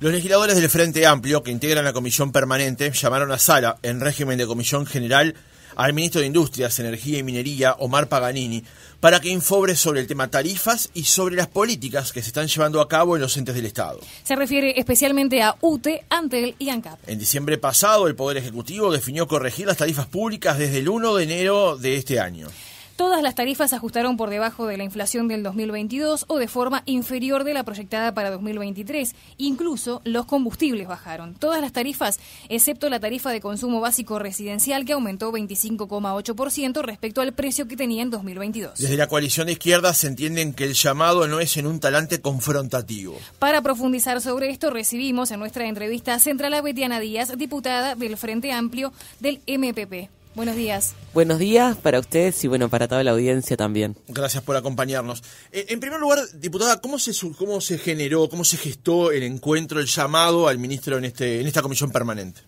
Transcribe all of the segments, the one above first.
Los legisladores del Frente Amplio, que integran la comisión permanente, llamaron a Sala, en régimen de comisión general, al ministro de Industrias, Energía y Minería, Omar Paganini, para que infobre sobre el tema tarifas y sobre las políticas que se están llevando a cabo en los entes del Estado. Se refiere especialmente a UTE, Antel y ANCAP. En diciembre pasado, el Poder Ejecutivo definió corregir las tarifas públicas desde el 1 de enero de este año. Todas las tarifas ajustaron por debajo de la inflación del 2022 o de forma inferior de la proyectada para 2023. Incluso los combustibles bajaron. Todas las tarifas, excepto la tarifa de consumo básico residencial, que aumentó 25,8% respecto al precio que tenía en 2022. Desde la coalición de izquierdas se entienden que el llamado no es en un talante confrontativo. Para profundizar sobre esto, recibimos en nuestra entrevista central a Betiana Díaz, diputada del Frente Amplio del MPP. Buenos días. Buenos días para ustedes y bueno, para toda la audiencia también. Gracias por acompañarnos. Eh, en primer lugar, diputada, ¿cómo se, cómo se generó, cómo se gestó el encuentro, el llamado al ministro en, este, en esta comisión permanente?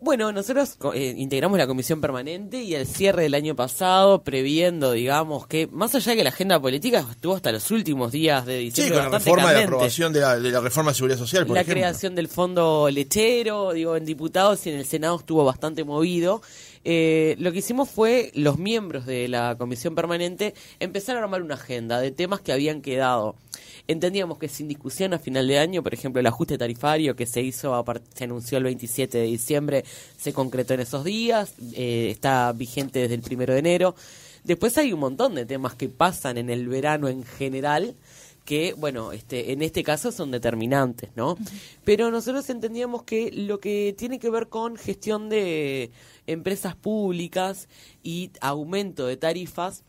Bueno, nosotros eh, integramos la comisión permanente y al cierre del año pasado, previendo, digamos, que más allá de que la agenda política estuvo hasta los últimos días de diciembre. Sí, con la reforma de la aprobación de la, reforma de seguridad social, por La creación del fondo lechero, digo, en diputados y en el Senado estuvo bastante movido. Eh, lo que hicimos fue los miembros de la comisión permanente empezaron a armar una agenda de temas que habían quedado. Entendíamos que sin discusión a final de año, por ejemplo, el ajuste tarifario que se hizo, se anunció el 27 de diciembre, se concretó en esos días, eh, está vigente desde el primero de enero. Después hay un montón de temas que pasan en el verano en general que, bueno, este, en este caso son determinantes, ¿no? Pero nosotros entendíamos que lo que tiene que ver con gestión de, empresas públicas y aumento de tarifas,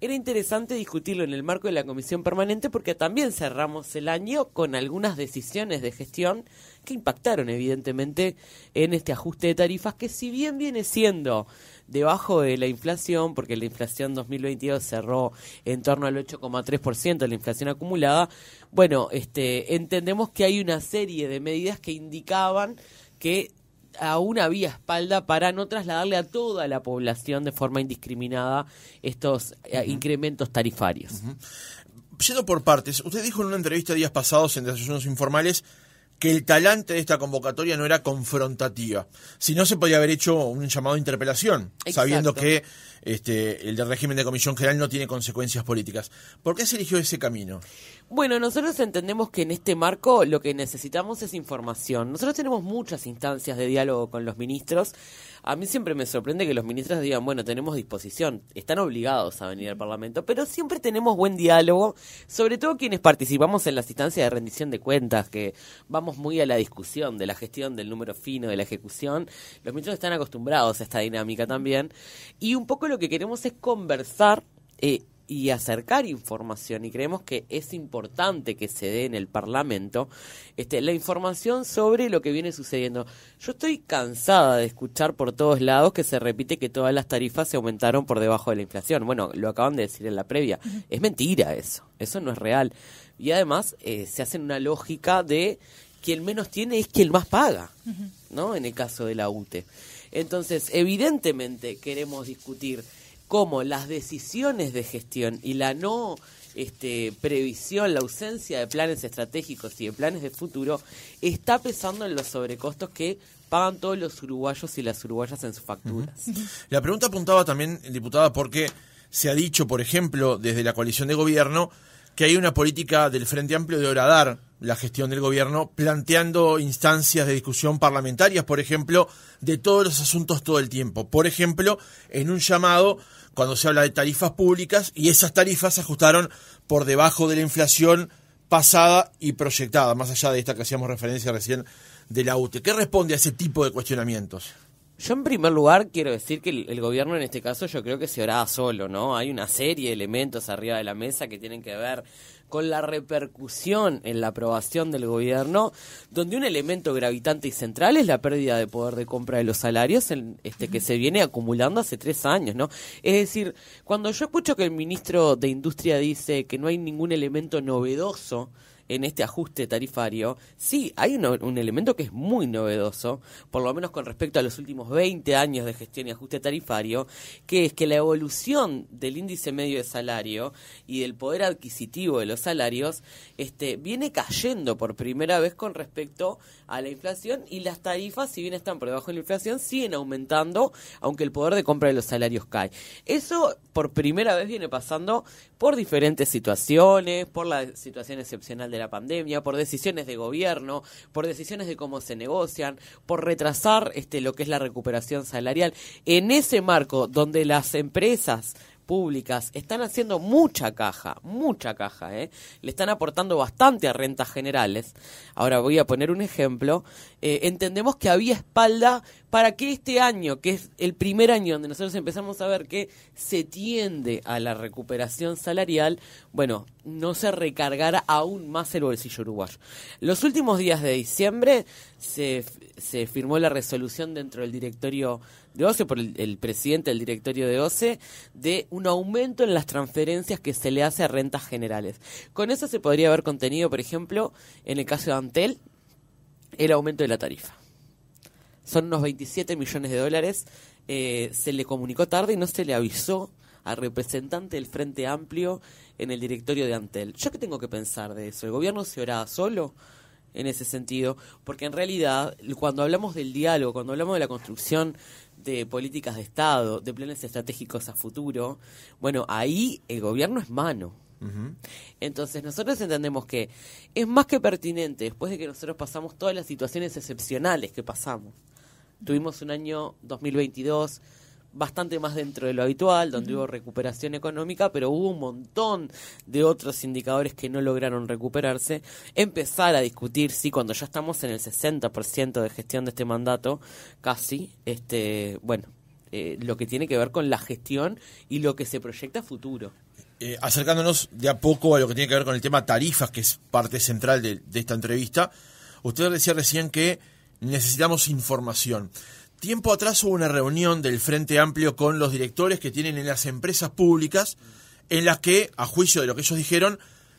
era interesante discutirlo en el marco de la comisión permanente porque también cerramos el año con algunas decisiones de gestión que impactaron evidentemente en este ajuste de tarifas que si bien viene siendo debajo de la inflación, porque la inflación 2022 cerró en torno al 8,3% la inflación acumulada, bueno, este entendemos que hay una serie de medidas que indicaban que a una vía espalda para no trasladarle a toda la población de forma indiscriminada estos eh, incrementos tarifarios. Yendo por partes, usted dijo en una entrevista días pasados en desayunos informales que el talante de esta convocatoria no era confrontativa, si no se podía haber hecho un llamado a interpelación, sabiendo que este, el régimen de comisión general no tiene consecuencias políticas. ¿Por qué se eligió ese camino? Bueno, nosotros entendemos que en este marco lo que necesitamos es información. Nosotros tenemos muchas instancias de diálogo con los ministros. A mí siempre me sorprende que los ministros digan, bueno, tenemos disposición, están obligados a venir al Parlamento, pero siempre tenemos buen diálogo, sobre todo quienes participamos en las instancias de rendición de cuentas, que vamos muy a la discusión de la gestión del número fino, de la ejecución. Los ministros están acostumbrados a esta dinámica también. Y un poco lo que queremos es conversar eh, y acercar información y creemos que es importante que se dé en el Parlamento este, la información sobre lo que viene sucediendo. Yo estoy cansada de escuchar por todos lados que se repite que todas las tarifas se aumentaron por debajo de la inflación. Bueno, lo acaban de decir en la previa. Es mentira eso, eso no es real. Y además eh, se hace una lógica de quien menos tiene es quien más paga, ¿no? En el caso de la UTE. Entonces, evidentemente queremos discutir cómo las decisiones de gestión y la no este, previsión, la ausencia de planes estratégicos y de planes de futuro está pesando en los sobrecostos que pagan todos los uruguayos y las uruguayas en sus facturas. La pregunta apuntaba también, diputada, porque se ha dicho, por ejemplo, desde la coalición de gobierno, que hay una política del Frente Amplio de horadar la gestión del gobierno planteando instancias de discusión parlamentarias, por ejemplo, de todos los asuntos todo el tiempo. Por ejemplo, en un llamado cuando se habla de tarifas públicas y esas tarifas se ajustaron por debajo de la inflación pasada y proyectada, más allá de esta que hacíamos referencia recién de la UTE. ¿Qué responde a ese tipo de cuestionamientos? Yo en primer lugar quiero decir que el, gobierno en este caso yo creo que se oraba solo, ¿no? Hay una serie de elementos arriba de la mesa que tienen que ver con la repercusión en la aprobación del gobierno, donde un elemento gravitante y central es la pérdida de poder de compra de los salarios en, este, que se viene acumulando hace tres años, ¿no? Es decir, cuando yo escucho que el ministro de Industria dice que no hay ningún elemento novedoso, en este ajuste tarifario, sí, hay un, elemento que es muy novedoso, por lo menos con respecto a los últimos 20 años de gestión y ajuste tarifario, que es que la evolución del índice medio de salario y del poder adquisitivo de los salarios este, viene cayendo por primera vez con respecto a la inflación y las tarifas, si bien están por debajo de la inflación, siguen aumentando, aunque el poder de compra de los salarios cae. Eso por primera vez viene pasando por diferentes situaciones, por la situación excepcional de la pandemia, por decisiones de gobierno, por decisiones de cómo se negocian, por retrasar este, lo que es la recuperación salarial. En ese marco donde las empresas públicas están haciendo mucha caja, mucha caja, ¿eh? le están aportando bastante a rentas generales. Ahora voy a poner un ejemplo. Eh, entendemos que había espalda para que este año, que es el primer año donde nosotros empezamos a ver que se tiende a la recuperación salarial, bueno, no se recargara aún más el bolsillo uruguayo. Los últimos días de diciembre se, se firmó la resolución dentro del directorio de por el, presidente del directorio de OCE, de un aumento en las transferencias que se le hace a rentas generales. Con eso se podría haber contenido, por ejemplo, en el caso de Antel, el aumento de la tarifa. Son unos 27 millones de dólares. Eh, se le comunicó tarde y no se le avisó al representante del Frente Amplio en el directorio de Antel. ¿Yo qué tengo que pensar de eso? ¿El gobierno se oraba solo? en ese sentido, porque en realidad cuando hablamos del diálogo, cuando hablamos de la construcción de políticas de Estado, de planes estratégicos a futuro, bueno, ahí el gobierno es mano. Entonces nosotros entendemos que es más que pertinente, después de que nosotros pasamos todas las situaciones excepcionales que pasamos, tuvimos un año 2022 bastante más dentro de lo habitual, donde hubo recuperación económica, pero hubo un montón de otros indicadores que no lograron recuperarse. Empezar a discutir, sí, cuando ya estamos en el 60% de gestión de este mandato, casi, este, bueno, eh, lo que tiene que ver con la gestión y lo que se proyecta a futuro. Eh, eh, acercándonos de a poco a lo que tiene que ver con el tema tarifas, que es parte central de, de esta entrevista, usted decía recién que necesitamos información. Tiempo atrás hubo una reunión del Frente Amplio con los directores que tienen en las empresas públicas, en las que, a juicio de lo que ellos dijeron,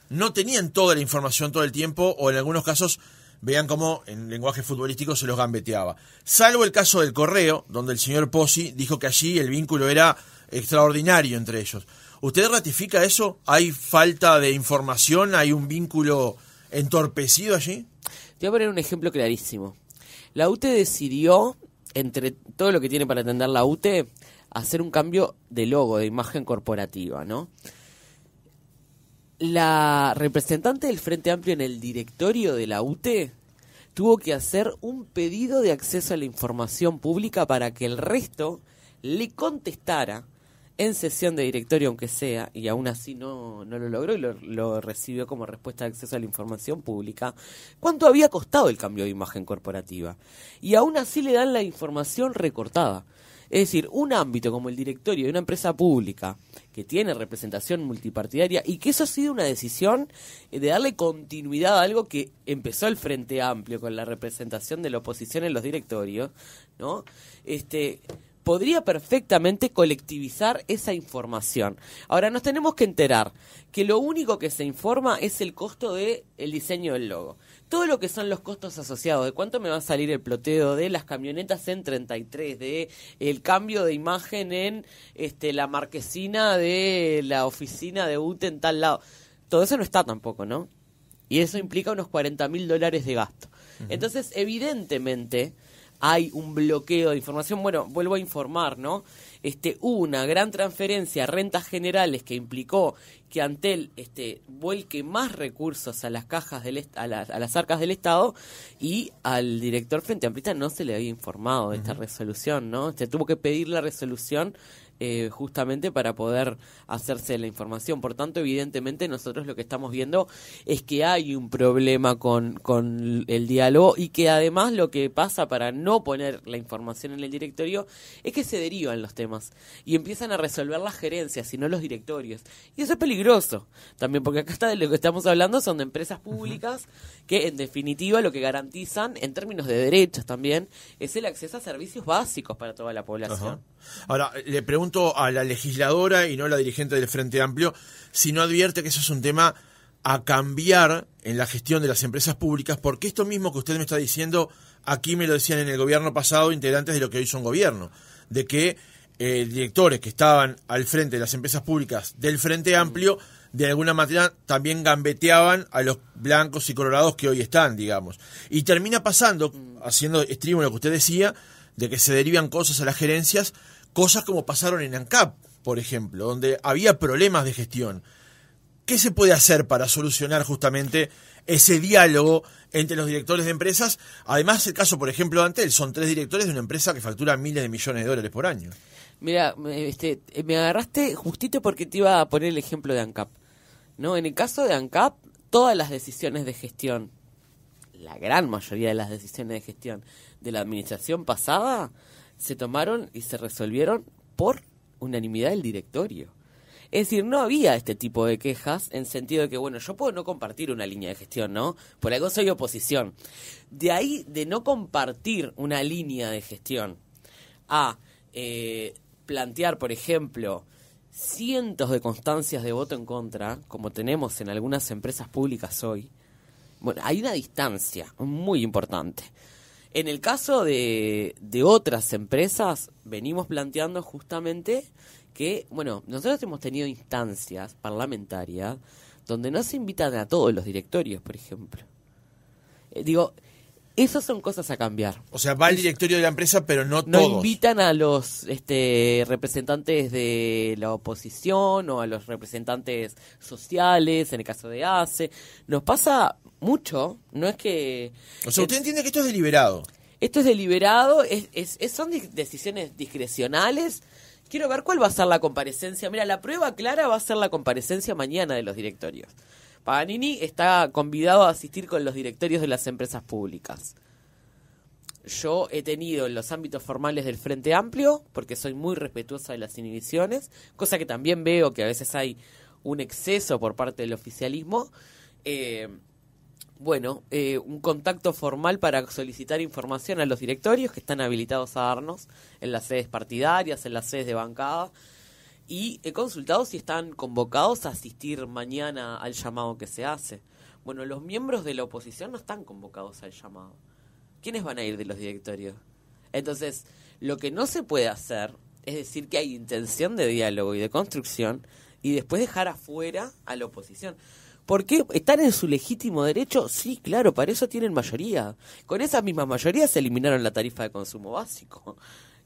no tenían toda la información todo el tiempo o en algunos casos vean cómo en lenguaje futbolístico se los gambeteaba. Salvo el caso del correo, donde el señor Pozzi dijo que allí el vínculo era extraordinario entre ellos. ¿Usted ratifica eso? ¿Hay falta de información? ¿Hay un vínculo entorpecido allí? Te voy a poner un ejemplo clarísimo. La UTE decidió entre todo lo que tiene para atender la UTE, hacer un cambio de logo, de imagen corporativa, ¿no? La representante del Frente Amplio en el directorio de la UTE tuvo que hacer un pedido de acceso a la información pública para que el resto le contestara en sesión de directorio, aunque sea, y aún así no, lo logró y lo, lo, recibió como respuesta de acceso a la información pública, cuánto había costado el cambio de imagen corporativa. Y aún así le dan la información recortada. Es decir, un ámbito como el directorio de una empresa pública que tiene representación multipartidaria y que eso ha sido una decisión eh, de darle continuidad a algo que empezó el Frente Amplio con la representación de la oposición en los directorios, ¿no? Este, podría perfectamente colectivizar esa información. Ahora nos tenemos que enterar que lo único que se informa es el costo del el diseño del logo. Todo lo que son los costos asociados, de cuánto me va a salir el ploteo de las camionetas en 33, de el cambio de imagen en este, la marquesina de la oficina de UTE en tal lado. Todo eso no está tampoco, ¿no? Y eso implica unos 40 mil dólares de gasto. Entonces, evidentemente, hay un bloqueo de información. Bueno, vuelvo a informar, ¿no? Este, hubo una gran transferencia a rentas generales que implicó que Antel este, vuelque más recursos a las cajas del a, a, las arcas del Estado y al director Frente Amplista no se le había informado de esta resolución, ¿no? Se tuvo que pedir la resolución eh, justamente para poder hacerse la información. Por tanto, evidentemente nosotros lo que estamos viendo es que hay un problema con, con el diálogo y que además lo que pasa para no poner la información en el directorio es que se derivan los temas y empiezan a resolver las gerencias y no los directorios. Y eso es peligroso también porque acá está de lo que estamos hablando son de empresas públicas que en definitiva lo que garantizan en términos de derechos también es el acceso a servicios básicos para toda la población. Ahora, le pregunto a la legisladora y no a la dirigente del Frente Amplio si no advierte que eso es un tema a cambiar en la gestión de las empresas públicas, porque esto mismo que usted me está diciendo, aquí me lo decían en el gobierno pasado integrantes de lo que hoy son gobierno, de que eh, directores que estaban al frente de las empresas públicas del Frente Amplio, de alguna manera también gambeteaban a los blancos y colorados que hoy están, digamos. Y termina pasando, haciendo estribo lo que usted decía, de que se derivan cosas a las gerencias Cosas como pasaron en ANCAP, por ejemplo, donde había problemas de gestión. ¿Qué se puede hacer para solucionar justamente ese diálogo entre los directores de empresas? Además, el caso, por ejemplo, de Antel, son tres directores de una empresa que factura miles de millones de dólares por año. Mira, este, me agarraste justito porque te iba a poner el ejemplo de ANCAP. ¿no? En el caso de ANCAP, todas las decisiones de gestión, la gran mayoría de las decisiones de gestión de la administración pasada, se tomaron y se resolvieron por unanimidad del directorio. Es decir, no había este tipo de quejas en sentido de que, bueno, yo puedo no compartir una línea de gestión, ¿no? Por algo soy oposición. De ahí, de no compartir una línea de gestión a eh, plantear, por ejemplo, cientos de constancias de voto en contra, como tenemos en algunas empresas públicas hoy, bueno, hay una distancia muy importante. En el caso de, otras empresas, venimos planteando justamente que, bueno, nosotros hemos tenido instancias parlamentarias donde no se invitan a todos los directorios, por ejemplo. Eh, digo, esas son cosas a cambiar. O sea, va el directorio de la empresa, pero no, todos. No invitan a los este, representantes de la oposición o a los representantes sociales, en el caso de ACE. Nos pasa mucho, no es que... O sea, usted entiende que esto es deliberado. Esto es deliberado, es, son decisiones discrecionales. Quiero ver cuál va a ser la comparecencia. Mira, la prueba clara va a ser la comparecencia mañana de los directorios. Paganini está convidado a asistir con los directorios de las empresas públicas. Yo he tenido en los ámbitos formales del Frente Amplio, porque soy muy respetuosa de las inhibiciones, cosa que también veo que a veces hay un exceso por parte del oficialismo. Eh, bueno, eh, un contacto formal para solicitar información a los directorios que están habilitados a darnos en las sedes partidarias, en las sedes de bancada y he consultado si están convocados a asistir mañana al llamado que se hace. Bueno, los miembros de la oposición no están convocados al llamado. ¿Quiénes van a ir de los directorios? Entonces, lo que no se puede hacer es decir que hay intención de diálogo y de construcción y después dejar afuera a la oposición. ¿Por qué? ¿Están en su legítimo derecho? Sí, claro, para eso tienen mayoría. Con esa misma mayoría se eliminaron la tarifa de consumo básico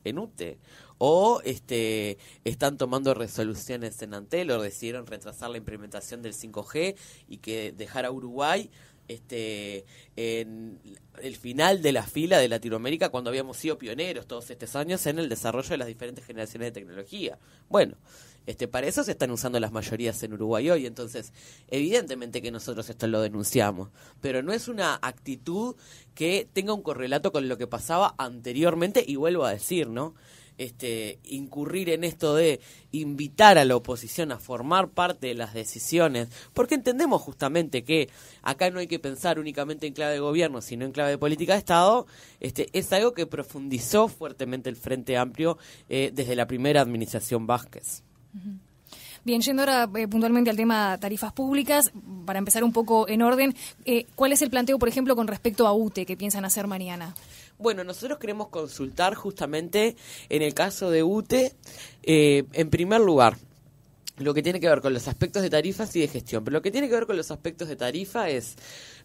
en UTE o este, están tomando resoluciones en Antel decidieron retrasar la implementación del 5G y que dejar a Uruguay este, en el final de la fila de Latinoamérica cuando habíamos sido pioneros todos estos años en el desarrollo de las diferentes generaciones de tecnología. Bueno, este, para eso se están usando las mayorías en Uruguay hoy, entonces evidentemente que nosotros esto lo denunciamos, pero no es una actitud que tenga un correlato con lo que pasaba anteriormente y vuelvo a decir, ¿no? este, incurrir en esto de invitar a la oposición a formar parte de las decisiones, porque entendemos justamente que acá no hay que pensar únicamente en clave de gobierno, sino en clave de política de Estado, este, es algo que profundizó fuertemente el Frente Amplio eh, desde la primera administración Vázquez. Bien, yendo ahora eh, puntualmente al tema tarifas públicas, para empezar un poco en orden, eh, ¿cuál es el planteo, por ejemplo, con respecto a UTE que piensan hacer mañana? Bueno, nosotros queremos consultar justamente en el caso de UTE, eh, en primer lugar, lo que tiene que ver con los aspectos de tarifas y de gestión. Pero lo que tiene que ver con los aspectos de tarifa es,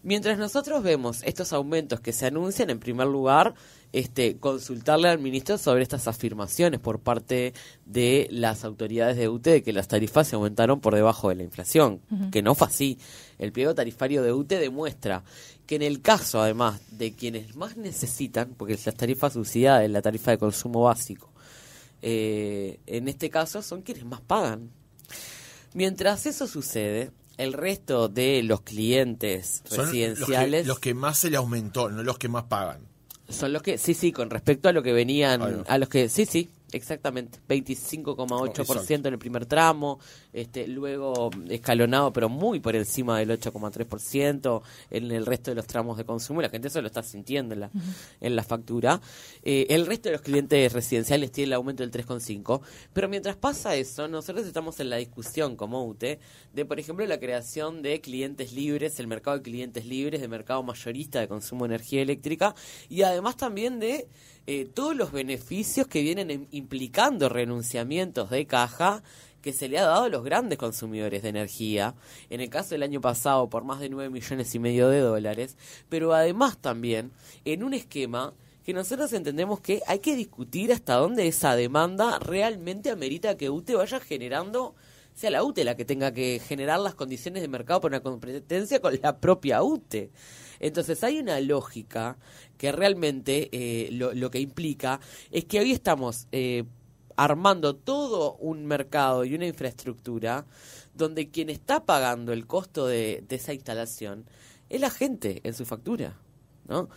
mientras nosotros vemos estos aumentos que se anuncian, en primer lugar, este, consultarle al ministro sobre estas afirmaciones por parte de las autoridades de UTE de que las tarifas se aumentaron por debajo de la inflación, que no fue así. El pliego tarifario de UTE demuestra que en el caso además de quienes más necesitan, porque las tarifas subsidiadas es la tarifa de consumo básico, eh, en este caso son quienes más pagan. Mientras eso sucede, el resto de los clientes residenciales... Los que, más se le aumentó, no los que más pagan. Son los que, sí, sí, con respecto a lo que venían, a los que, sí, sí, Exactamente, 25,8% en el primer tramo, este luego escalonado pero muy por encima del 8,3% en el resto de los tramos de consumo, la gente eso lo está sintiendo en la, en la factura. Eh, el resto de los clientes residenciales tiene el aumento del 3,5%, pero mientras pasa eso, nosotros estamos en la discusión como UTE de, por ejemplo, la creación de clientes libres, el mercado de clientes libres, de mercado mayorista de consumo de energía eléctrica y además también de eh, todos los beneficios que vienen implicando renunciamientos de caja que se le ha dado a los grandes consumidores de energía, en el caso del año pasado por más de 9 millones y medio de dólares, pero además también en un esquema que nosotros entendemos que hay que discutir hasta dónde esa demanda realmente amerita que UTE vaya generando, sea la UTE la que tenga que generar las condiciones de mercado por una competencia con la propia UTE. Entonces hay una lógica que realmente eh, lo, que implica es que hoy estamos eh, armando todo un mercado y una infraestructura donde quien está pagando el costo de, esa instalación es la gente en su factura, ¿no?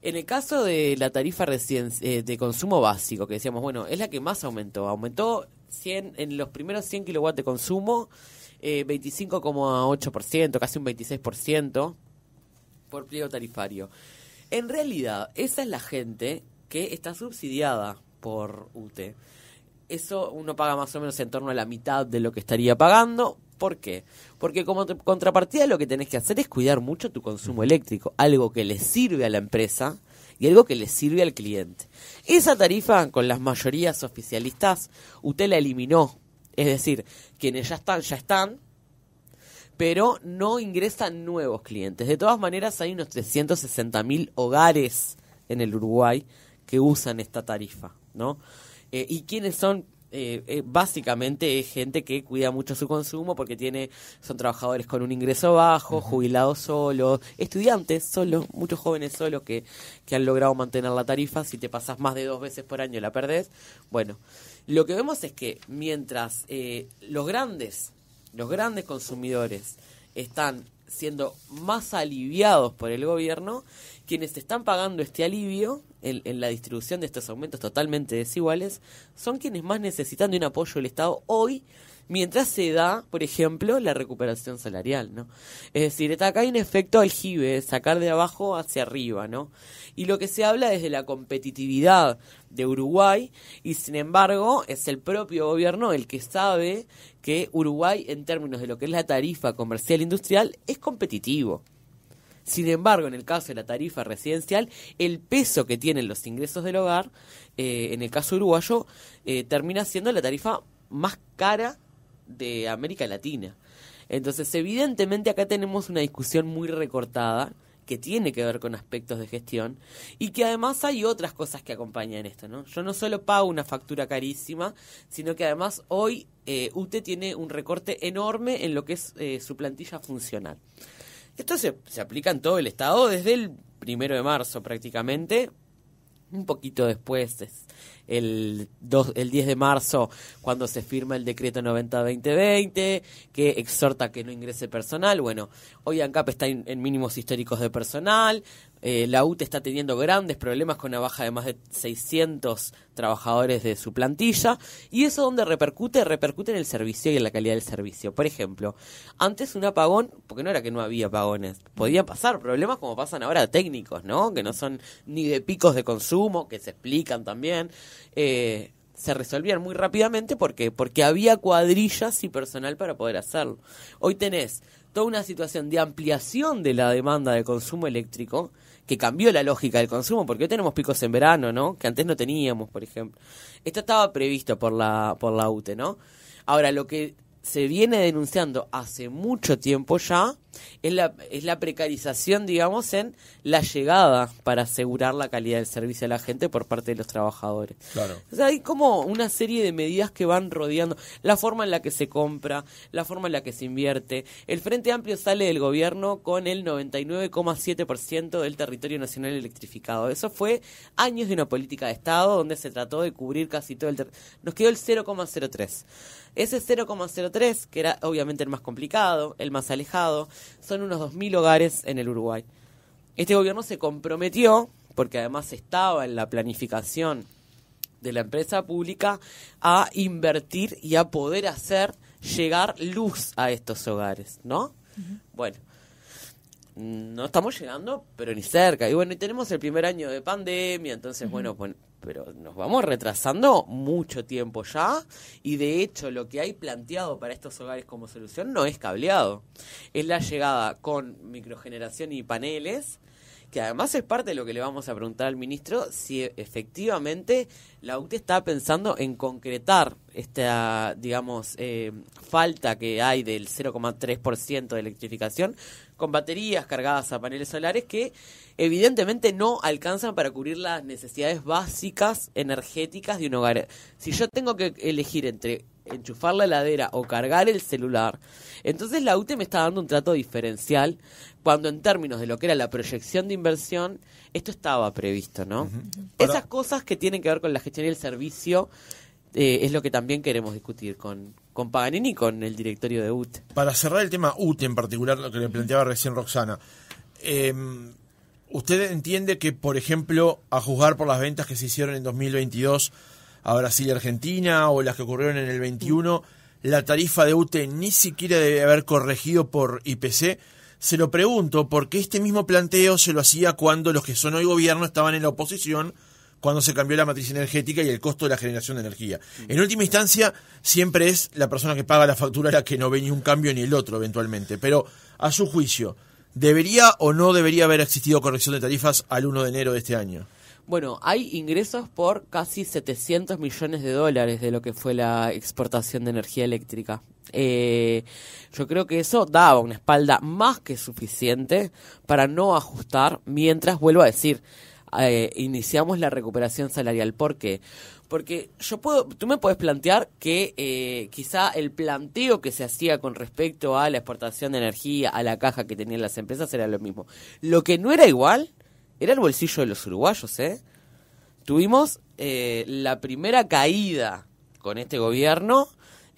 En el caso de la tarifa eh, de consumo básico, que decíamos, bueno, es la que más aumentó. Aumentó 100, en los primeros 100 kilowatts de consumo, eh, 25,8%, casi un 26% por pliego tarifario. En realidad, esa es la gente que está subsidiada por UTE. Eso uno paga más o menos en torno a la mitad de lo que estaría pagando. ¿Por qué? Porque como contrapartida lo que tenés que hacer es cuidar mucho tu consumo eléctrico, algo que le sirve a la empresa y algo que le sirve al cliente. Esa tarifa con las mayorías oficialistas, UTE la eliminó. Es decir, quienes ya están, ya están, pero no ingresan nuevos clientes. De todas maneras, hay unos 360.000 hogares en el Uruguay que usan esta tarifa, ¿no? Eh, ¿Y quiénes son? Eh, eh, básicamente es gente que cuida mucho su consumo porque tiene son trabajadores con un ingreso bajo, jubilados solos, estudiantes solos, muchos jóvenes solos que, que han logrado mantener la tarifa. Si te pasas más de dos veces por año la perdés. Bueno, lo que vemos es que mientras los grandes los grandes consumidores están siendo más aliviados por el gobierno, quienes están pagando este alivio en, la distribución de estos aumentos totalmente desiguales son quienes más necesitan de un apoyo del Estado hoy mientras se da, por ejemplo, la recuperación salarial, ¿no? Es decir, está acá hay un efecto aljibe, sacar de abajo hacia arriba, ¿no? Y lo que se habla es de la competitividad de Uruguay y sin embargo es el propio gobierno el que sabe que Uruguay en términos de lo que es la tarifa comercial e industrial es competitivo. Sin embargo, en el caso de la tarifa residencial, el peso que tienen los ingresos del hogar, eh, en el caso uruguayo, eh, termina siendo la tarifa más cara de América Latina. Entonces, evidentemente acá tenemos una discusión muy recortada que tiene que ver con aspectos de gestión y que además hay otras cosas que acompañan esto, ¿no? Yo no solo pago una factura carísima, sino que además hoy eh, UTE tiene un recorte enorme en lo que es eh, su plantilla funcional. Esto se, aplica en todo el Estado desde el primero de marzo prácticamente, un poquito después es, el, el 10 de marzo cuando se firma el decreto 90-2020 que exhorta que no ingrese personal. Bueno, hoy ANCAP está en mínimos históricos de personal, eh, la UTE está teniendo grandes problemas con una baja de más de 600 trabajadores de su plantilla. ¿Y eso donde repercute? Repercute en el servicio y en la calidad del servicio. Por ejemplo, antes un apagón, porque no era que no había apagones, podía pasar problemas como pasan ahora técnicos, ¿no? Que no son ni de picos de consumo, que se explican también. Eh, se resolvían muy rápidamente porque porque había cuadrillas y personal para poder hacerlo. Hoy tenés toda una situación de ampliación de la demanda de consumo eléctrico que cambió la lógica del consumo, porque hoy tenemos picos en verano, ¿no? Que antes no teníamos, por ejemplo. Esto estaba previsto por la, por la UTE, ¿no? Ahora, lo que se viene denunciando hace mucho tiempo ya, es la, es la precarización, digamos, en la llegada para asegurar la calidad del servicio a la gente por parte de los trabajadores. Claro. O sea, hay como una serie de medidas que van rodeando la forma en la que se compra, la forma en la que se invierte. El Frente Amplio sale del gobierno con el 99,7% del territorio nacional electrificado. Eso fue años de una política de Estado donde se trató de cubrir casi todo el territorio. Nos quedó el 0,03. Ese 0,03, que era obviamente el más complicado, el más alejado, son unos 2.000 hogares en el Uruguay. Este gobierno se comprometió, porque además estaba en la planificación de la empresa pública, a invertir y a poder hacer llegar luz a estos hogares, ¿no? Bueno, no estamos llegando, pero ni cerca. Y bueno, y tenemos el primer año de pandemia, entonces, bueno, pues. bueno, pero nos vamos retrasando mucho tiempo ya y de hecho lo que hay planteado para estos hogares como solución no es cableado, es la llegada con microgeneración y paneles que además es parte de lo que le vamos a preguntar al ministro si efectivamente la UTE está pensando en concretar esta, digamos, eh, falta que hay del 0,3% de electrificación con baterías cargadas a paneles solares que evidentemente no alcanzan para cubrir las necesidades básicas energéticas de un hogar. Si yo tengo que elegir entre enchufar la heladera o cargar el celular, entonces la UTE me está dando un trato diferencial cuando en términos de lo que era la proyección de inversión, esto estaba previsto, ¿no? Esas cosas que tienen que ver con la gestión y el servicio eh, es lo que también queremos discutir con, con Paganini y con el directorio de UTE. Para cerrar el tema UTE en particular, lo que le planteaba recién Roxana, em, ¿Usted entiende que, por ejemplo, a juzgar por las ventas que se hicieron en 2022 a Brasil y Argentina o las que ocurrieron en el 21, la tarifa de UTE ni siquiera debe haber corregido por IPC? Se lo pregunto porque este mismo planteo se lo hacía cuando los que son hoy gobierno estaban en la oposición, cuando se cambió la matriz energética y el costo de la generación de energía. En última instancia, siempre es la persona que paga la factura la que no ve ni un cambio ni el otro eventualmente. Pero, a su juicio, ¿Debería o no debería haber existido corrección de tarifas al 1 de enero de este año? Bueno, hay ingresos por casi 700 millones de dólares de lo que fue la exportación de energía eléctrica. Eh, yo creo que eso daba una espalda más que suficiente para no ajustar mientras, vuelvo a decir, eh, iniciamos la recuperación salarial. ¿Por qué? Porque yo puedo, tú me puedes plantear que eh, quizá el planteo que se hacía con respecto a la exportación de energía, a la caja que tenían las empresas, era lo mismo. Lo que no era igual era el bolsillo de los uruguayos, ¿eh? Tuvimos eh, la primera caída con este gobierno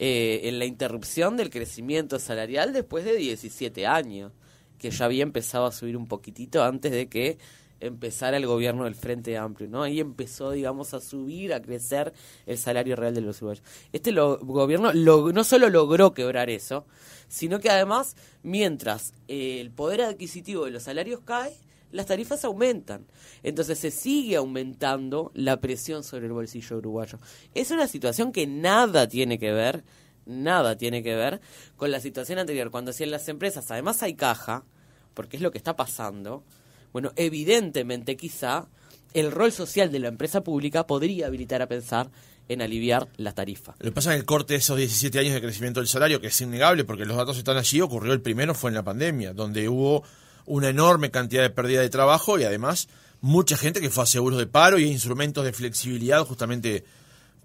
en la interrupción del crecimiento salarial después de 17 años, que ya había empezado a subir un poquitito antes de que Empezar el gobierno del Frente Amplio, ¿no? Ahí empezó, digamos, a subir, a crecer el salario real de los uruguayos. Este gobierno no solo logró quebrar eso, sino que además, mientras eh, el poder adquisitivo de los salarios cae, las tarifas aumentan. Entonces se sigue aumentando la presión sobre el bolsillo uruguayo. Es una situación que nada tiene que ver, nada tiene que ver con la situación anterior, cuando hacían las empresas además hay caja, porque es lo que está pasando, bueno, evidentemente quizá el rol social de la empresa pública podría habilitar a pensar en aliviar la tarifa. Lo que pasa en el corte de esos 17 años de crecimiento del salario, que es innegable porque los datos están allí, ocurrió el primero, fue en la pandemia, donde hubo una enorme cantidad de pérdida de trabajo y además mucha gente que fue a seguros de paro y instrumentos de flexibilidad justamente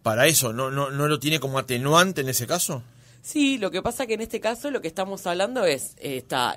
para eso. no, no lo tiene como atenuante en ese caso? Sí, lo que pasa que en este caso lo que estamos hablando es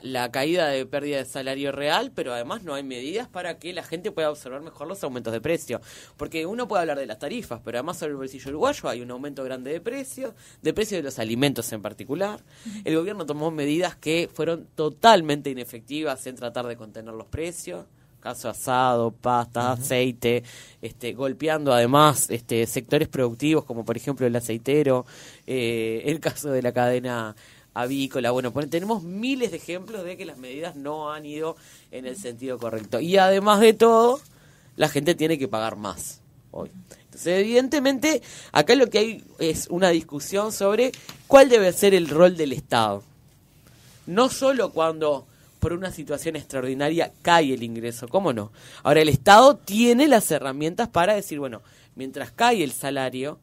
la caída de pérdida de salario real, pero además no hay medidas para que la gente pueda observar mejor los aumentos de precio, porque uno puede hablar de las tarifas, pero además sobre el bolsillo uruguayo hay un aumento grande de precios, de precios de los alimentos en particular. El gobierno tomó medidas que fueron totalmente inefectivas en tratar de contener los precios caso asado, pasta, aceite, este, golpeando además este, sectores productivos como por ejemplo el aceitero, eh, el caso de la cadena avícola. Bueno, tenemos miles de ejemplos de que las medidas no han ido en el sentido correcto. Y además de todo, la gente tiene que pagar más hoy. Entonces, evidentemente, acá lo que hay es una discusión sobre cuál debe ser el rol del Estado. No solo cuando por una situación extraordinaria cae el ingreso, ¿cómo no? Ahora el Estado tiene las herramientas para decir, bueno, mientras cae el salario,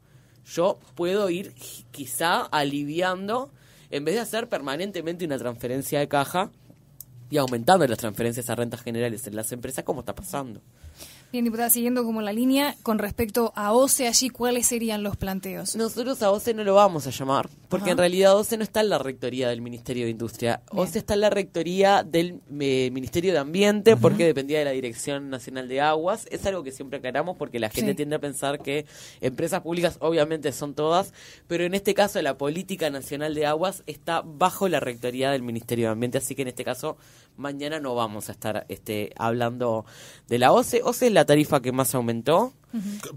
yo puedo ir quizá aliviando, en vez de hacer permanentemente una transferencia de caja y aumentando las transferencias a rentas generales en las empresas, como está pasando. Bien, diputada, siguiendo como la línea, con respecto a OCE allí, ¿cuáles serían los planteos? Nosotros a OCE no lo vamos a llamar, porque en realidad OCE no está en la rectoría del Ministerio de Industria. OCE está en la rectoría del eh, Ministerio de Ambiente, porque dependía de la Dirección Nacional de Aguas. Es algo que siempre aclaramos porque la gente tiende a pensar que empresas públicas obviamente son todas, pero en este caso la Política Nacional de Aguas está bajo la rectoría del Ministerio de Ambiente, así que en este caso Mañana no vamos a estar este, hablando de la OCE. OCE es la tarifa que más aumentó.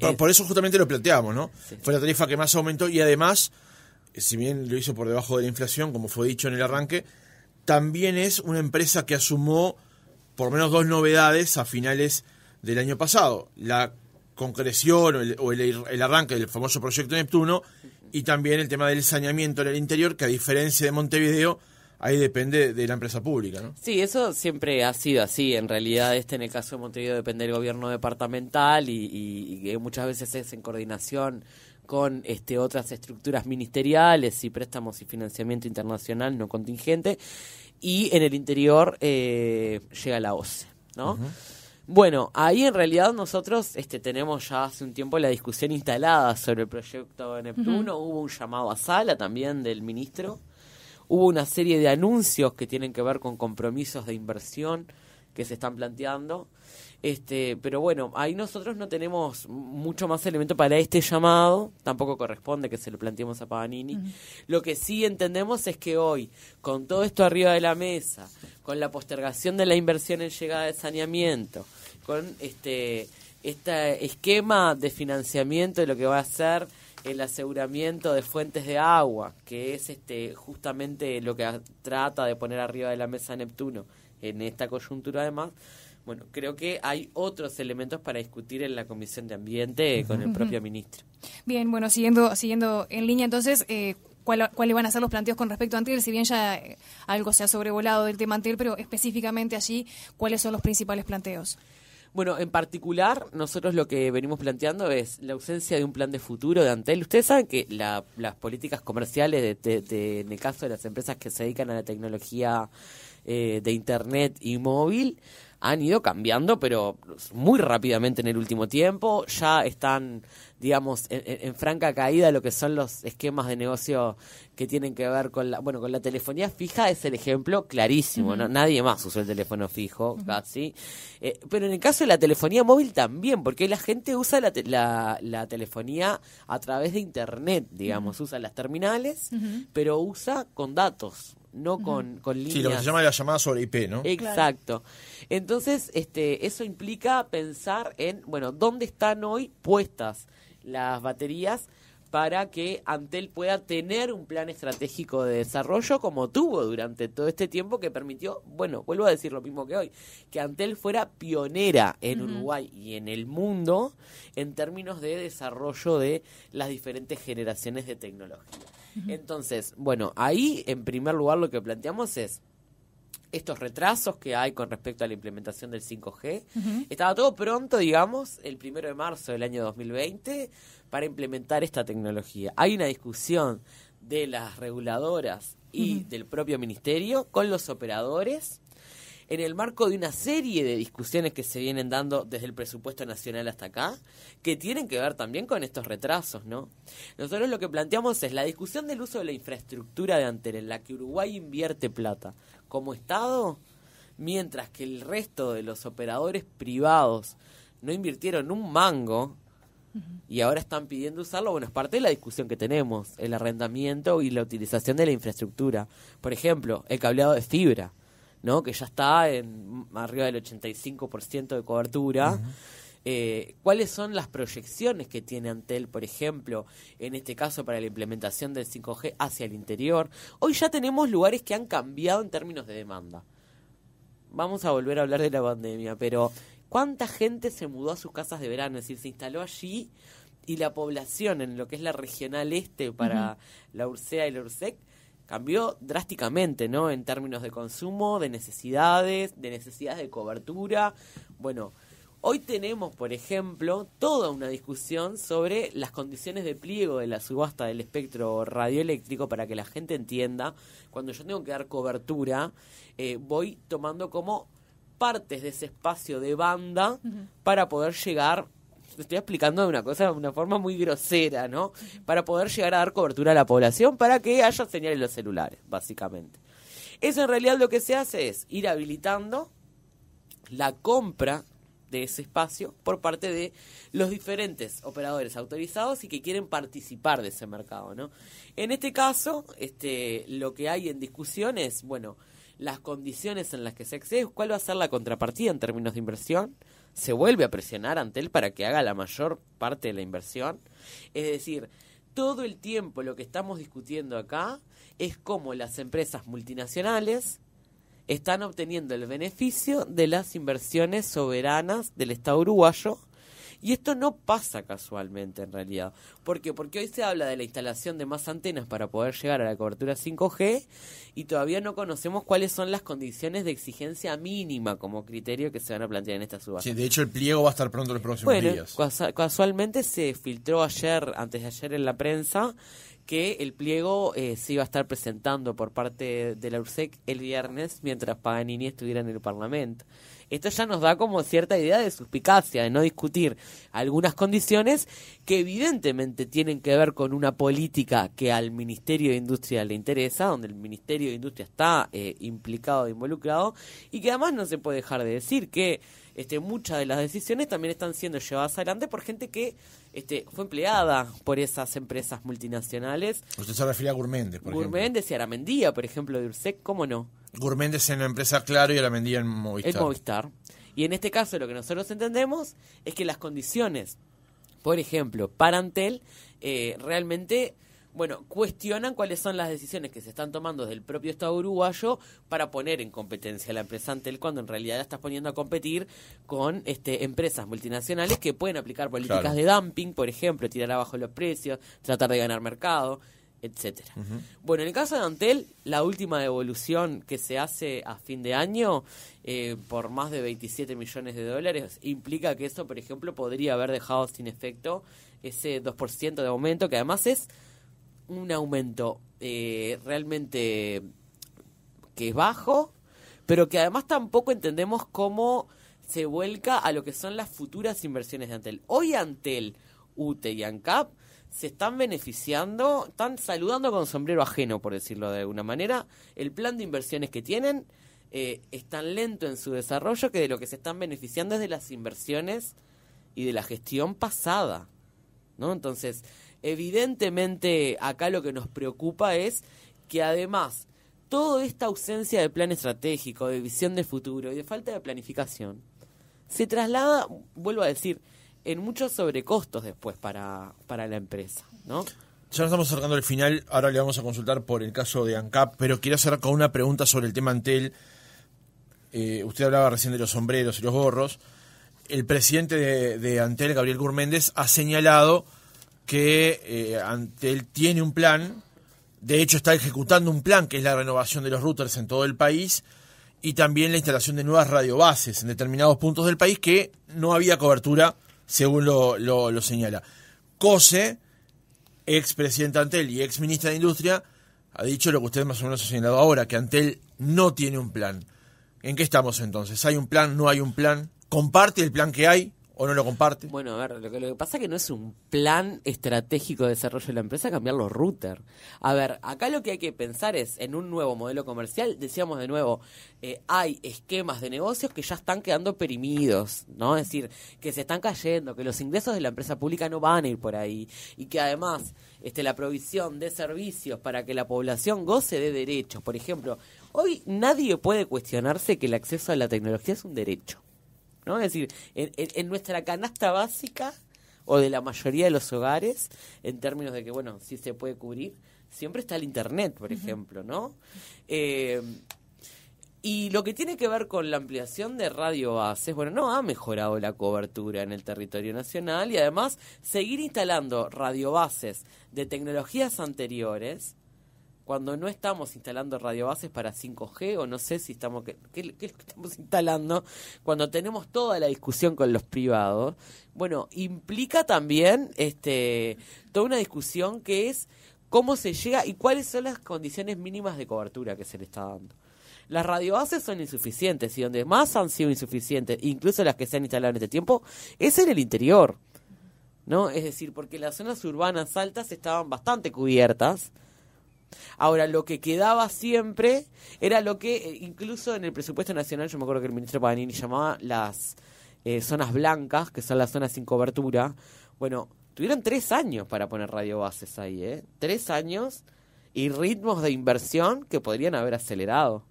Eh, por, eso justamente lo planteamos, ¿no? Fue la tarifa que más aumentó y además, eh, si bien lo hizo por debajo de la inflación, como fue dicho en el arranque, también es una empresa que asumó por menos dos novedades a finales del año pasado. La concreción o el, el arranque del famoso proyecto Neptuno y también el tema del saneamiento en el interior, que a diferencia de Montevideo, ahí depende de la empresa pública, ¿no? Sí, eso siempre ha sido así. En realidad, este en el caso de Montevideo depende del gobierno departamental y, muchas veces es en coordinación con este, otras estructuras ministeriales y préstamos y financiamiento internacional no contingente. Y en el interior eh, llega la OCE, ¿no? Bueno, ahí en realidad nosotros este, tenemos ya hace un tiempo la discusión instalada sobre el proyecto de Neptuno. Hubo un llamado a sala también del ministro Hubo una serie de anuncios que tienen que ver con compromisos de inversión que se están planteando. Este, pero bueno, ahí nosotros no tenemos mucho más elemento para este llamado, tampoco corresponde que se lo planteemos a Paganini. Lo que sí entendemos es que hoy, con todo esto arriba de la mesa, con la postergación de la inversión en llegada de saneamiento, con este, este esquema de financiamiento de lo que va a ser el aseguramiento de fuentes de agua, que es este justamente lo que trata de poner arriba de la mesa Neptuno en esta coyuntura además. Bueno, creo que hay otros elementos para discutir en la Comisión de Ambiente con el propio ministro. Bien, bueno, siguiendo, siguiendo en línea entonces, eh, cuáles van a ser los planteos con respecto a Antel, si bien ya eh, algo se ha sobrevolado del tema Antel, pero específicamente allí, ¿cuáles son los principales planteos? Bueno, en particular, nosotros lo que venimos planteando es la ausencia de un plan de futuro de Antel. Ustedes saben que las políticas comerciales, de, en el caso de las empresas que se dedican a la tecnología eh, de Internet y móvil, han ido cambiando, pero muy rápidamente en el último tiempo. Ya están, digamos, en, franca caída lo que son los esquemas de negocio que tienen que ver con la, bueno, con la telefonía fija es el ejemplo clarísimo, ¿no? Nadie más usa el teléfono fijo, eh, pero en el caso de la telefonía móvil también, porque la gente usa la, telefonía a través de internet, digamos, usa las terminales, pero usa con datos, no con, con Sí, lo que se llama la llamada sobre IP, ¿no? Exacto. Entonces, este, eso implica pensar en, bueno, ¿dónde están hoy puestas las baterías? para que Antel pueda tener un plan estratégico de desarrollo como tuvo durante todo este tiempo que permitió, bueno, vuelvo a decir lo mismo que hoy, que Antel fuera pionera en Uruguay y en el mundo en términos de desarrollo de las diferentes generaciones de tecnología. Entonces, bueno, ahí en primer lugar lo que planteamos es estos retrasos que hay con respecto a la implementación del 5G. Estaba todo pronto, digamos, el primero de marzo del año 2020 para implementar esta tecnología. Hay una discusión de las reguladoras y del propio ministerio con los operadores en el marco de una serie de discusiones que se vienen dando desde el presupuesto nacional hasta acá, que tienen que ver también con estos retrasos, ¿no? Nosotros lo que planteamos es la discusión del uso de la infraestructura de Antel, en la que Uruguay invierte plata como Estado, mientras que el resto de los operadores privados no invirtieron un mango y ahora están pidiendo usarlo, bueno, es parte de la discusión que tenemos, el arrendamiento y la utilización de la infraestructura. Por ejemplo, el cableado de fibra. ¿no? que ya está en arriba del 85% de cobertura. Eh, ¿Cuáles son las proyecciones que tiene Antel, por ejemplo, en este caso para la implementación del 5G hacia el interior? Hoy ya tenemos lugares que han cambiado en términos de demanda. Vamos a volver a hablar de la pandemia, pero ¿cuánta gente se mudó a sus casas de verano? Es decir, se instaló allí y la población en lo que es la regional este para la URSEA y la URSEC cambió drásticamente, ¿no? En términos de consumo, de necesidades, de necesidades de cobertura. Bueno, hoy tenemos, por ejemplo, toda una discusión sobre las condiciones de pliego de la subasta del espectro radioeléctrico para que la gente entienda. Cuando yo tengo que dar cobertura, eh, voy tomando como partes de ese espacio de banda para poder llegar estoy explicando de una cosa, una forma muy grosera, ¿no? Para poder llegar a dar cobertura a la población, para que haya señales en los celulares, básicamente. Eso en realidad lo que se hace es ir habilitando la compra de ese espacio por parte de los diferentes operadores autorizados y que quieren participar de ese mercado, ¿no? En este caso, este, lo que hay en discusión es, bueno, las condiciones en las que se accede, cuál va a ser la contrapartida en términos de inversión, se vuelve a presionar ante él para que haga la mayor parte de la inversión. Es decir, todo el tiempo lo que estamos discutiendo acá es cómo las empresas multinacionales están obteniendo el beneficio de las inversiones soberanas del Estado uruguayo y esto no pasa casualmente en realidad. ¿Por qué? Porque hoy se habla de la instalación de más antenas para poder llegar a la cobertura 5G y todavía no conocemos cuáles son las condiciones de exigencia mínima como criterio que se van a plantear en esta subasta. Sí, de hecho el pliego va a estar pronto los próximos bueno, días. Casualmente se filtró ayer, antes de ayer en la prensa, que el pliego eh, se iba a estar presentando por parte de la URSEC el viernes mientras Paganini estuviera en el Parlamento. Esto ya nos da como cierta idea de suspicacia, de no discutir algunas condiciones que evidentemente tienen que ver con una política que al Ministerio de Industria le interesa, donde el Ministerio de Industria está eh, implicado, e involucrado, y que además no se puede dejar de decir que este, muchas de las decisiones también están siendo llevadas adelante por gente que este, fue empleada por esas empresas multinacionales. Usted se refiere a Gourméndez, por Gourméndez y Aramendía, por ejemplo, de Ursec, ¿cómo no? Gourméndez en la empresa Claro y la en Movistar. En Movistar. Y en este caso lo que nosotros entendemos es que las condiciones, por ejemplo, para Antel, eh, realmente bueno, cuestionan cuáles son las decisiones que se están tomando desde el propio Estado uruguayo para poner en competencia a la empresa Antel cuando en realidad la estás poniendo a competir con este, empresas multinacionales que pueden aplicar políticas de dumping, por ejemplo, tirar abajo los precios, tratar de ganar mercado etcétera. Bueno, en el caso de Antel, la última devolución que se hace a fin de año eh, por más de 27 millones de dólares implica que eso, por ejemplo, podría haber dejado sin efecto ese 2% de aumento, que además es un aumento eh, realmente que es bajo, pero que además tampoco entendemos cómo se vuelca a lo que son las futuras inversiones de Antel. Hoy Antel, UTE y ANCAP se están beneficiando, están saludando con sombrero ajeno, por decirlo de alguna manera, el plan de inversiones que tienen. Eh, es tan lento en su desarrollo que de lo que se están beneficiando es de las inversiones y de la gestión pasada. ¿no? Entonces, evidentemente acá lo que nos preocupa es que además toda esta ausencia de plan estratégico, de visión de futuro y de falta de planificación, se traslada, vuelvo a decir, en muchos sobrecostos después para, para la empresa, ¿no? Ya nos estamos acercando al final, ahora le vamos a consultar por el caso de ANCAP, pero quiero hacer con una pregunta sobre el tema Antel. Eh, usted hablaba recién de los sombreros y los gorros. El presidente de, Antel, Gabriel Gourméndez, ha señalado que eh, Antel tiene un plan, de hecho está ejecutando un plan que es la renovación de los routers en todo el país y también la instalación de nuevas radiobases en determinados puntos del país que no había cobertura según lo, lo, señala. Cose, ex presidente Antel y ex ministra de Industria, ha dicho lo que usted más o menos ha señalado ahora, que Antel no tiene un plan. ¿En qué estamos entonces? ¿Hay un plan? ¿No hay un plan? ¿Comparte el plan que hay? ¿O no lo comparte? Bueno, a ver, lo que, pasa es que no es un plan estratégico de desarrollo de la empresa cambiar los routers. A ver, acá lo que hay que pensar es en un nuevo modelo comercial, decíamos de nuevo, eh, hay esquemas de negocios que ya están quedando perimidos, ¿no? Es decir, que se están cayendo, que los ingresos de la empresa pública no van a ir por ahí y que además este, la provisión de servicios para que la población goce de derechos, por ejemplo, hoy nadie puede cuestionarse que el acceso a la tecnología es un derecho. Es decir, en, nuestra canasta básica o de la mayoría de los hogares, en términos de que, bueno, si se puede cubrir, siempre está el Internet, por ejemplo, ¿no? Eh, y lo que tiene que ver con la ampliación de radio bases, bueno, no ha mejorado la cobertura en el territorio nacional y además seguir instalando radiobases de tecnologías anteriores cuando no estamos instalando radiobases para 5G o no sé si estamos qué, qué, estamos instalando cuando tenemos toda la discusión con los privados bueno implica también este toda una discusión que es cómo se llega y cuáles son las condiciones mínimas de cobertura que se le está dando las radiobases son insuficientes y donde más han sido insuficientes, incluso las que se han instalado en este tiempo, es en el interior. ¿No? Es decir, porque las zonas urbanas altas estaban bastante cubiertas, Ahora, lo que quedaba siempre era lo que, eh, incluso en el presupuesto nacional, yo me acuerdo que el ministro Panini llamaba las eh, zonas blancas, que son las zonas sin cobertura. Bueno, tuvieron tres años para poner radiobases ahí, ¿eh? Tres años y ritmos de inversión que podrían haber acelerado.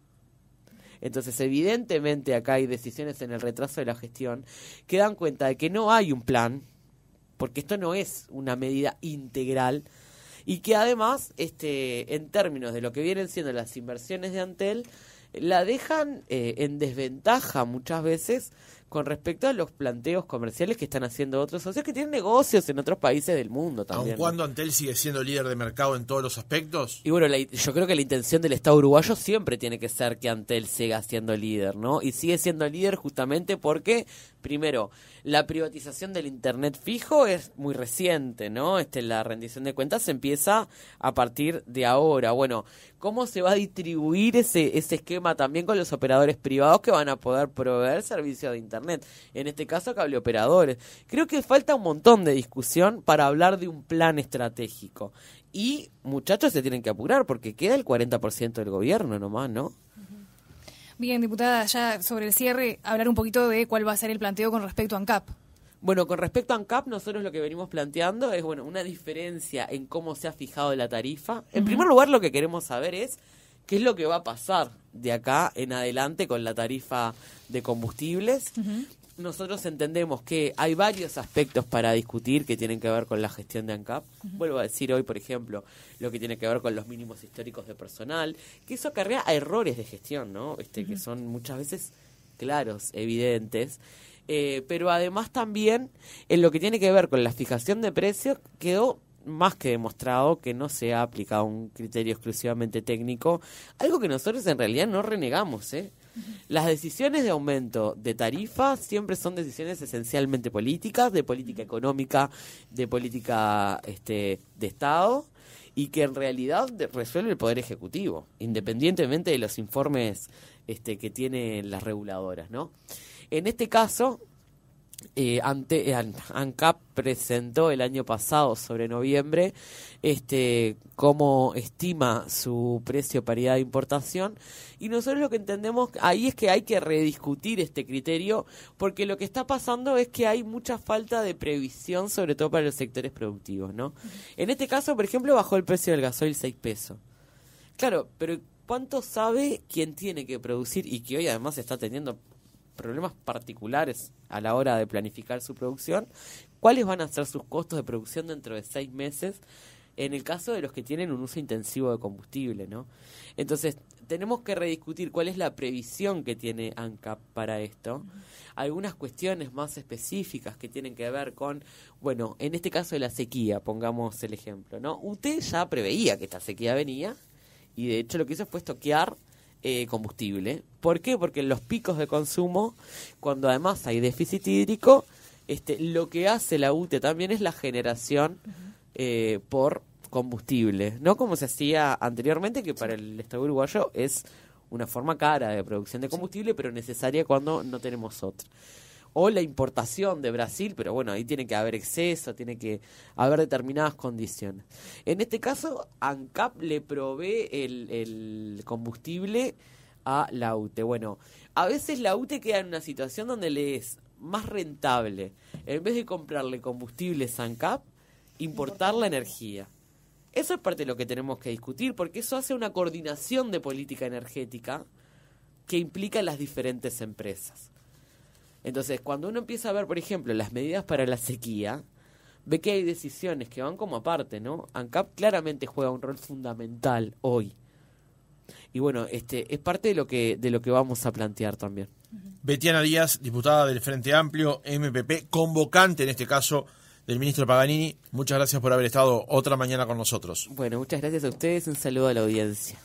Entonces, evidentemente acá hay decisiones en el retraso de la gestión que dan cuenta de que no hay un plan, porque esto no es una medida integral y que además, este, en términos de lo que vienen siendo las inversiones de Antel, la dejan eh, en desventaja muchas veces con respecto a los planteos comerciales que están haciendo otros socios que tienen negocios en otros países del mundo también. ¿Aun cuando Antel sigue siendo líder de mercado en todos los aspectos? Y bueno, yo creo que la intención del Estado uruguayo siempre tiene que ser que Antel siga siendo líder, ¿no? Y sigue siendo líder justamente porque primero, la privatización del Internet fijo es muy reciente, ¿no? Este, la rendición de cuentas empieza a partir de ahora. Bueno, ¿cómo se va a distribuir ese, ese esquema también con los operadores privados que van a poder proveer servicios de Internet? En este caso, cable operadores. Creo que falta un montón de discusión para hablar de un plan estratégico. Y muchachos se tienen que apurar porque queda el 40% del gobierno nomás, ¿no? Bien, diputada, ya sobre el cierre, hablar un poquito de cuál va a ser el planteo con respecto a ANCAP. Bueno, con respecto a ANCAP, nosotros lo que venimos planteando es, bueno, una diferencia en cómo se ha fijado la tarifa. En primer lugar, lo que queremos saber es qué es lo que va a pasar de acá en adelante con la tarifa de combustibles nosotros entendemos que hay varios aspectos para discutir que tienen que ver con la gestión de ANCAP. Vuelvo a decir hoy, por ejemplo, lo que tiene que ver con los mínimos históricos de personal, que eso acarrea a errores de gestión, ¿no? Este, Que son muchas veces claros, evidentes. Eh, pero además también en lo que tiene que ver con la fijación de precios quedó más que demostrado que no se ha aplicado un criterio exclusivamente técnico, algo que nosotros en realidad no renegamos, ¿eh? Las decisiones de aumento de tarifas siempre son decisiones esencialmente políticas, de política económica, de política este, de Estado y que en realidad resuelve el poder ejecutivo, independientemente de los informes este, que tienen las reguladoras, ¿no? En este caso, eh, ante, eh, ANCAP presentó el año pasado, sobre noviembre, este, cómo estima su precio paridad de importación. Y nosotros lo que entendemos ahí es que hay que rediscutir este criterio, porque lo que está pasando es que hay mucha falta de previsión, sobre todo para los sectores productivos. ¿no? En este caso, por ejemplo, bajó el precio del gasoil 6 pesos. Claro, pero ¿cuánto sabe quién tiene que producir y que hoy además está teniendo problemas particulares a la hora de planificar su producción, cuáles van a ser sus costos de producción dentro de seis meses en el caso de los que tienen un uso intensivo de combustible, ¿no? Entonces, tenemos que rediscutir cuál es la previsión que tiene ANCAP para esto. Algunas cuestiones más específicas que tienen que ver con, bueno, en este caso de la sequía, pongamos el ejemplo, ¿no? Usted ya preveía que esta sequía venía y de hecho lo que hizo fue toquear eh, combustible. ¿Por qué? Porque en los picos de consumo, cuando además hay déficit hídrico, este, lo que hace la UTE también es la generación eh, por combustible, no como se hacía anteriormente, que para el Estado uruguayo es una forma cara de producción de combustible, pero necesaria cuando no tenemos otra o la importación de Brasil, pero bueno, ahí tiene que haber exceso, tiene que haber determinadas condiciones. En este caso, ANCAP le provee el, combustible a la UTE. Bueno, a veces la UTE queda en una situación donde le es más rentable, en vez de comprarle combustible ANCAP, importar la energía. Eso es parte de lo que tenemos que discutir, porque eso hace una coordinación de política energética que implica las diferentes empresas. Entonces, cuando uno empieza a ver, por ejemplo, las medidas para la sequía, ve que hay decisiones que van como aparte, ¿no? ANCAP claramente juega un rol fundamental hoy. Y bueno, este es parte de lo que de lo que vamos a plantear también. Betiana Díaz, diputada del Frente Amplio, MPP, convocante en este caso del ministro Paganini. Muchas gracias por haber estado otra mañana con nosotros. Bueno, muchas gracias a ustedes. Un saludo a la audiencia.